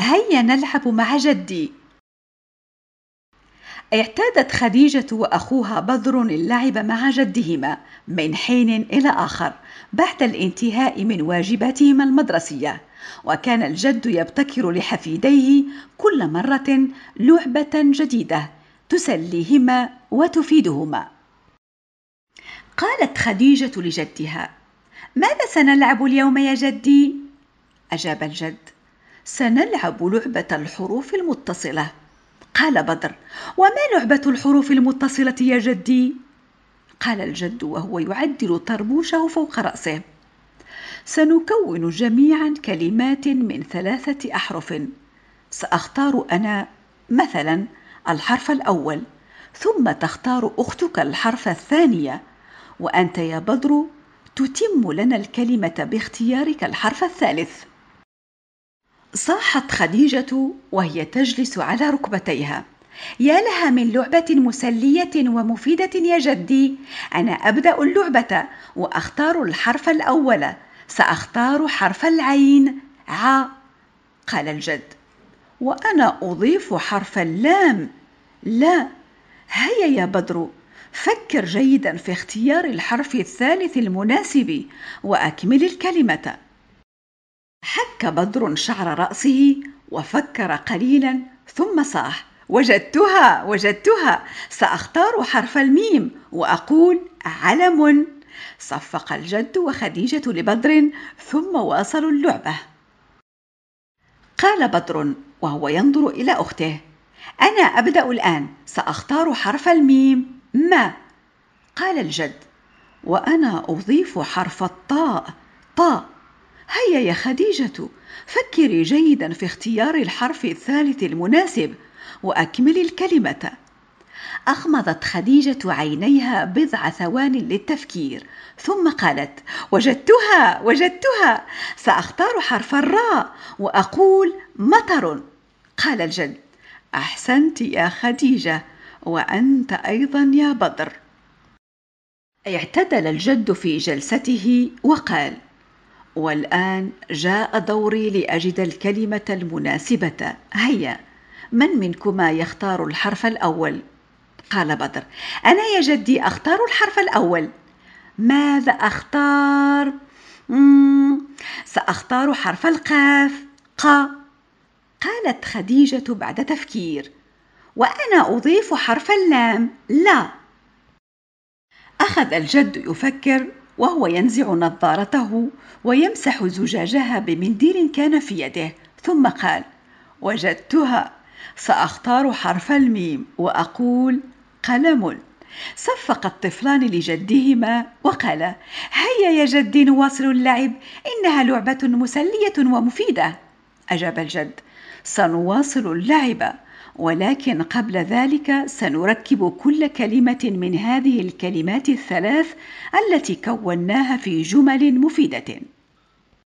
هيا نلعب مع جدي اعتادت خديجة وأخوها بدر اللعب مع جدهما من حين إلى آخر بعد الانتهاء من واجباتهما المدرسية، وكان الجد يبتكر لحفيديه كل مرة لعبة جديدة تسليهما وتفيدهما. قالت خديجة لجدها: ماذا سنلعب اليوم يا جدي؟ أجاب الجد: سنلعب لعبة الحروف المتصلة قال بدر وما لعبة الحروف المتصلة يا جدي؟ قال الجد وهو يعدل طربوشه فوق رأسه سنكون جميعا كلمات من ثلاثة أحرف سأختار أنا مثلا الحرف الأول ثم تختار أختك الحرف الثانية وأنت يا بدر تتم لنا الكلمة باختيارك الحرف الثالث صاحت خديجة وهي تجلس على ركبتيها يا لها من لعبة مسلية ومفيدة يا جدي أنا أبدأ اللعبة وأختار الحرف الأول سأختار حرف العين ع قال الجد وأنا أضيف حرف اللام لا هيا يا بدر فكر جيدا في اختيار الحرف الثالث المناسب وأكمل الكلمة ضحك بدر شعر رأسه وفكر قليلا ثم صاح وجدتها وجدتها سأختار حرف الميم وأقول علم صفق الجد وخديجة لبدر ثم واصلوا اللعبة قال بدر وهو ينظر إلى أخته أنا أبدأ الآن سأختار حرف الميم ما قال الجد وأنا أضيف حرف الطاء طاء هيا يا خديجة فكري جيدا في اختيار الحرف الثالث المناسب وأكملي الكلمة أغمضت خديجة عينيها بضع ثوان للتفكير ثم قالت وجدتها وجدتها سأختار حرف الراء وأقول مطر قال الجد أحسنت يا خديجة وأنت أيضا يا بدر اعتدل الجد في جلسته وقال والآن جاء دوري لأجد الكلمة المناسبة هيا من منكما يختار الحرف الأول؟ قال بدر أنا يا جدي أختار الحرف الأول ماذا أختار؟ سأختار حرف القاف ق قالت خديجة بعد تفكير وأنا أضيف حرف اللام لا أخذ الجد يفكر وهو ينزع نظارته ويمسح زجاجها بمنديل كان في يده ثم قال وجدتها ساختار حرف الميم واقول قلم صفق الطفلان لجدهما وقالا هيا يا جدي نواصل اللعب انها لعبه مسليه ومفيده اجاب الجد سنواصل اللعب ولكن قبل ذلك سنركب كل كلمة من هذه الكلمات الثلاث التي كوناها في جمل مفيدة